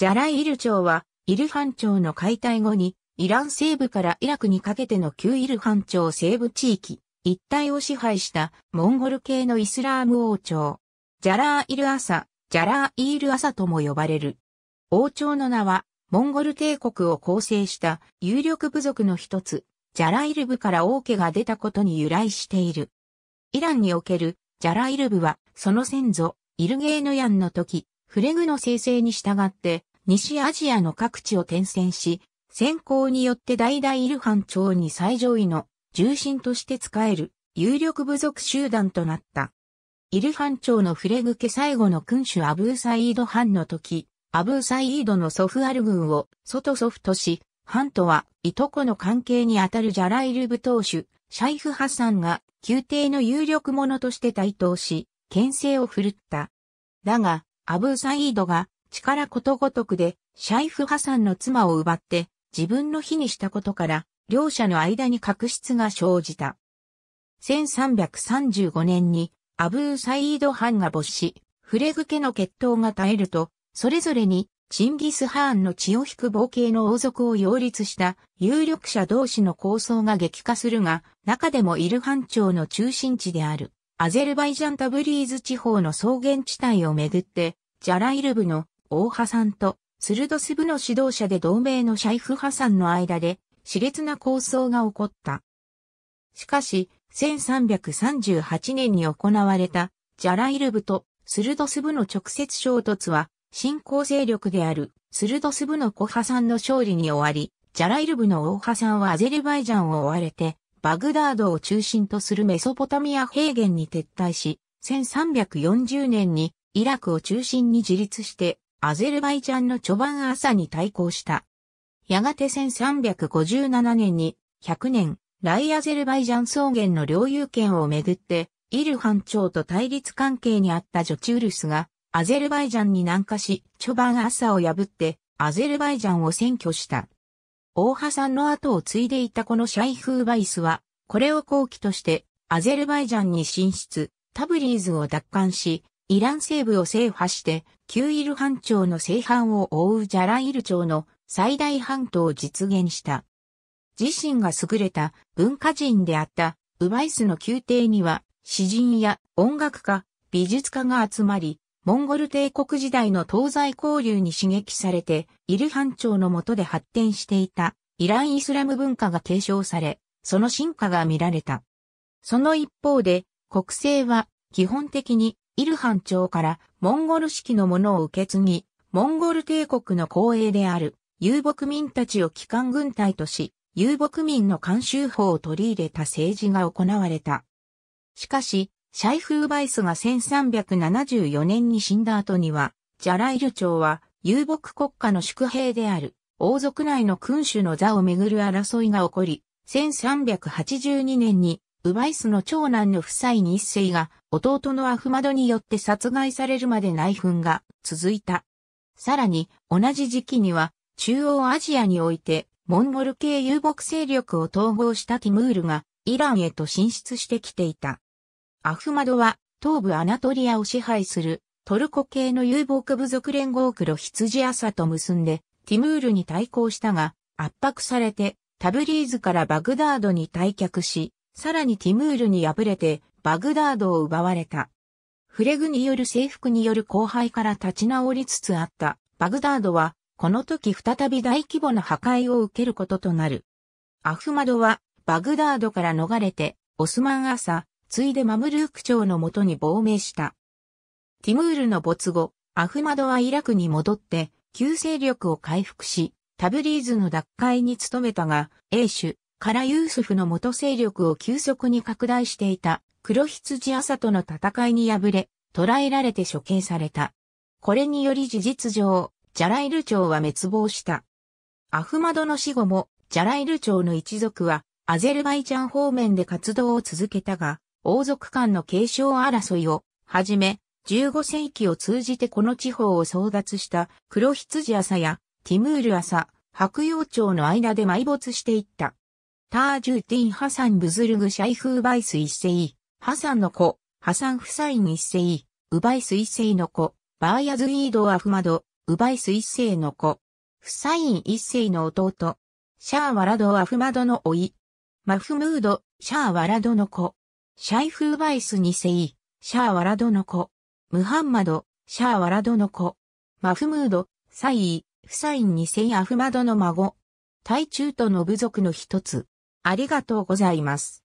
ジャライ・ル朝は、イルハン朝の解体後に、イラン西部からイラクにかけての旧イルハン朝西部地域、一帯を支配したモンゴル系のイスラーム王朝。ジャラー・イル・アサ、ジャラー・イール・アサとも呼ばれる。王朝の名は、モンゴル帝国を構成した有力部族の一つ、ジャライル部から王家が出たことに由来している。イランにおけるジャライル部は、その先祖、イルゲーノヤンの時、フレグの生成に従って、西アジアの各地を転戦し、先行によって代々イルハン朝に最上位の重心として使える有力部族集団となった。イルハン朝の触れグけ最後の君主アブーサイード藩の時、アブーサイードの祖父アル軍を外祖父とし、藩とはいとこの関係にあたるジャライル部当主、シャイフ・ハサンが宮廷の有力者として台頭し、牽制を振るった。だが、アブーサイードが力ことごとくで、シャイフ・ハサンの妻を奪って、自分の火にしたことから、両者の間に確執が生じた。1335年に、アブー・サイード・ハンが没し、フレグ家の血統が絶えると、それぞれに、チンギス・ハーンの血を引く冒険の王族を擁立した有力者同士の構想が激化するが、中でもイルハン朝の中心地である、アゼルバイジャン・タブリーズ地方の草原地帯をめぐって、ジャライル部の大波さんと、スルドス部の指導者で同盟のシャイフ・ハサの間で、熾烈な抗争が起こった。しかし、1338年に行われた、ジャライル部とスルドス部の直接衝突は、新興勢力であるスルドス部の小ハさんの勝利に終わり、ジャライル部の大ーハさんはアゼルバイジャンを追われて、バグダードを中心とするメソポタミア平原に撤退し、1340年にイラクを中心に自立してアゼルバイジャンの序盤朝に対抗した。やがて1357年に100年、ライアゼルバイジャン草原の領有権をめぐって、イルハン朝と対立関係にあったジョチウルスが、アゼルバイジャンに南下し、チョバン・アサを破って、アゼルバイジャンを占拠した。大破さんの後を継いでいたこのシャイフーバイスは、これを後期として、アゼルバイジャンに進出、タブリーズを奪還し、イラン西部を制覇して、旧イルハン朝の西半を覆うジャライル朝の最大半島を実現した。自身が優れた文化人であったウバイスの宮廷には詩人や音楽家、美術家が集まり、モンゴル帝国時代の東西交流に刺激されて、イルハン朝の下で発展していたイランイスラム文化が継承され、その進化が見られた。その一方で、国政は基本的にイルハン朝からモンゴル式のものを受け継ぎ、モンゴル帝国の後衛である遊牧民たちを機関軍隊とし、遊牧民の慣習法を取り入れた政治が行われた。しかし、シャイフーバイスが1374年に死んだ後には、ジャライル朝は遊牧国家の宿兵である王族内の君主の座をめぐる争いが起こり、1382年にウバイスの長男の夫妻に一世が、弟のアフマドによって殺害されるまで内紛が続いた。さらに、同じ時期には、中央アジアにおいて、モンゴル系遊牧勢力を統合したティムールが、イランへと進出してきていた。アフマドは、東部アナトリアを支配する、トルコ系の遊牧部族連合黒羊朝と結んで、ティムールに対抗したが、圧迫されて、タブリーズからバグダードに退却し、さらにティムールに敗れてバグダードを奪われた。フレグによる征服による荒廃から立ち直りつつあったバグダードはこの時再び大規模な破壊を受けることとなる。アフマドはバグダードから逃れてオスマン朝、ついでマムルーク朝のもとに亡命した。ティムールの没後、アフマドはイラクに戻って旧勢力を回復し、タブリーズの奪回に努めたが、英主、カラユースフの元勢力を急速に拡大していた黒羊朝との戦いに敗れ、捕らえられて処刑された。これにより事実上、ジャライル朝は滅亡した。アフマドの死後も、ジャライル朝の一族は、アゼルバイジャン方面で活動を続けたが、王族間の継承争いを、はじめ、15世紀を通じてこの地方を争奪した黒羊朝やティムール朝、白洋朝の間で埋没していった。タージューティン・ハサン・ブズルグ・シャイフ・ウバイス一世、ハサンの子、ハサン・フサイン一世、ウバイス一世の子、バーヤズイード・アフマド、ウバイス一世の子、フサイン一世の弟、シャーワラド・アフマドの甥、マフムード、シャーワラドの子、シャイフ・ウバイス二世、シャーワラドの子、ムハンマド、シャーワラドの子、マフムード、サイー、フサイン二世アフマドの孫、対中東の部族の一つ。ありがとうございます。